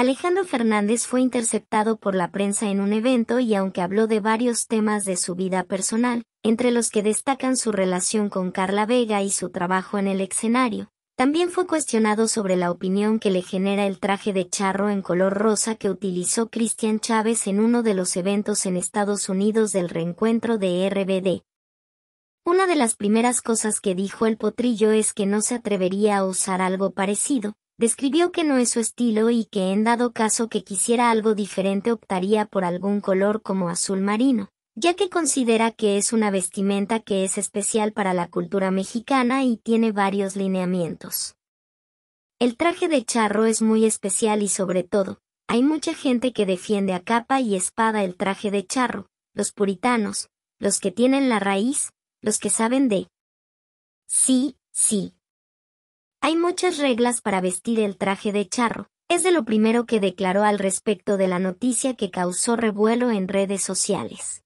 Alejandro Fernández fue interceptado por la prensa en un evento y aunque habló de varios temas de su vida personal, entre los que destacan su relación con Carla Vega y su trabajo en el escenario, también fue cuestionado sobre la opinión que le genera el traje de charro en color rosa que utilizó Cristian Chávez en uno de los eventos en Estados Unidos del reencuentro de RBD. Una de las primeras cosas que dijo el potrillo es que no se atrevería a usar algo parecido, describió que no es su estilo y que en dado caso que quisiera algo diferente optaría por algún color como azul marino, ya que considera que es una vestimenta que es especial para la cultura mexicana y tiene varios lineamientos. El traje de charro es muy especial y sobre todo, hay mucha gente que defiende a capa y espada el traje de charro, los puritanos, los que tienen la raíz, los que saben de. Sí, sí, hay muchas reglas para vestir el traje de charro, es de lo primero que declaró al respecto de la noticia que causó revuelo en redes sociales.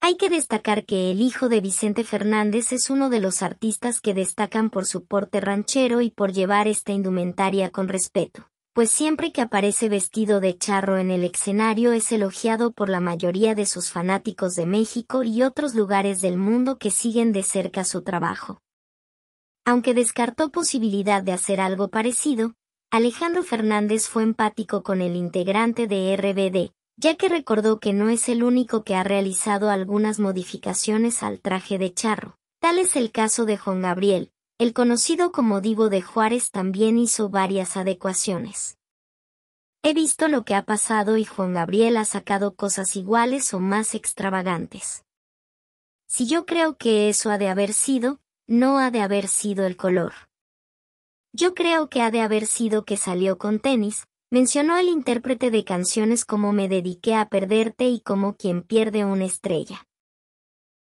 Hay que destacar que el hijo de Vicente Fernández es uno de los artistas que destacan por su porte ranchero y por llevar esta indumentaria con respeto, pues siempre que aparece vestido de charro en el escenario es elogiado por la mayoría de sus fanáticos de México y otros lugares del mundo que siguen de cerca su trabajo. Aunque descartó posibilidad de hacer algo parecido, Alejandro Fernández fue empático con el integrante de RBD, ya que recordó que no es el único que ha realizado algunas modificaciones al traje de charro. Tal es el caso de Juan Gabriel, el conocido como Divo de Juárez también hizo varias adecuaciones. He visto lo que ha pasado y Juan Gabriel ha sacado cosas iguales o más extravagantes. Si yo creo que eso ha de haber sido, no ha de haber sido el color. Yo creo que ha de haber sido que salió con tenis, mencionó el intérprete de canciones como Me dediqué a perderte y como quien pierde una estrella.